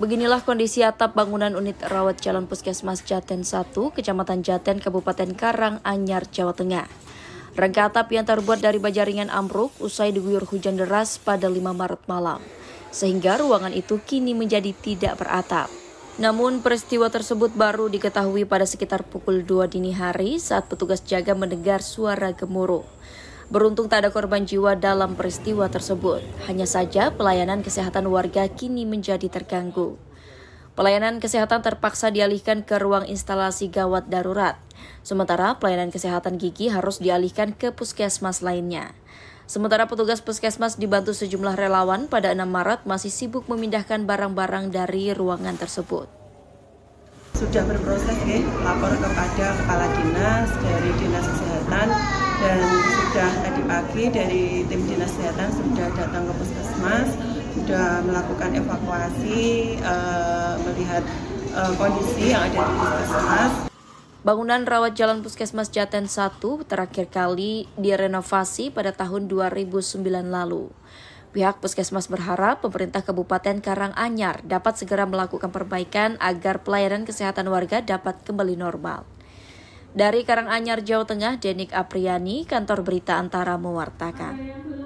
Beginilah kondisi atap bangunan unit rawat jalan puskesmas Jaten 1, Kecamatan Jaten, Kabupaten Karang, Anyar, Jawa Tengah. Rangka atap yang terbuat dari baja ringan ambruk usai diguyur hujan deras pada 5 Maret malam, sehingga ruangan itu kini menjadi tidak beratap. Namun peristiwa tersebut baru diketahui pada sekitar pukul 2 dini hari saat petugas jaga mendengar suara gemuruh. Beruntung tak ada korban jiwa dalam peristiwa tersebut. Hanya saja pelayanan kesehatan warga kini menjadi terganggu. Pelayanan kesehatan terpaksa dialihkan ke ruang instalasi gawat darurat. Sementara pelayanan kesehatan gigi harus dialihkan ke puskesmas lainnya. Sementara petugas puskesmas dibantu sejumlah relawan pada 6 Maret masih sibuk memindahkan barang-barang dari ruangan tersebut. Sudah berproses ya, lapor kepada kepala dinas dari dinas sudah tadi pagi dari tim dinas kesehatan sudah datang ke puskesmas, sudah melakukan evakuasi, uh, melihat uh, kondisi yang ada di puskesmas. Bangunan rawat jalan Puskesmas Jaten 1 terakhir kali direnovasi pada tahun 2009 lalu. Pihak puskesmas berharap pemerintah Kabupaten Karanganyar dapat segera melakukan perbaikan agar pelayanan kesehatan warga dapat kembali normal. Dari Karanganyar, Jawa Tengah, Denik Apriani, Kantor Berita Antara mewartakan.